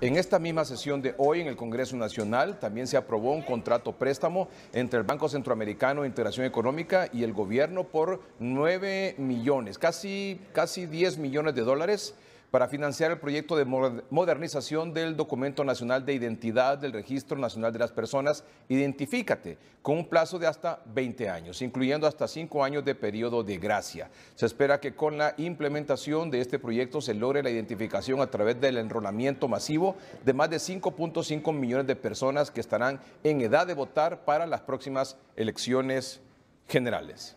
En esta misma sesión de hoy en el Congreso Nacional también se aprobó un contrato préstamo entre el Banco Centroamericano de Integración Económica y el gobierno por 9 millones, casi, casi 10 millones de dólares para financiar el proyecto de modernización del Documento Nacional de Identidad del Registro Nacional de las Personas, Identifícate, con un plazo de hasta 20 años, incluyendo hasta 5 años de periodo de gracia. Se espera que con la implementación de este proyecto se logre la identificación a través del enrolamiento masivo de más de 5.5 millones de personas que estarán en edad de votar para las próximas elecciones generales.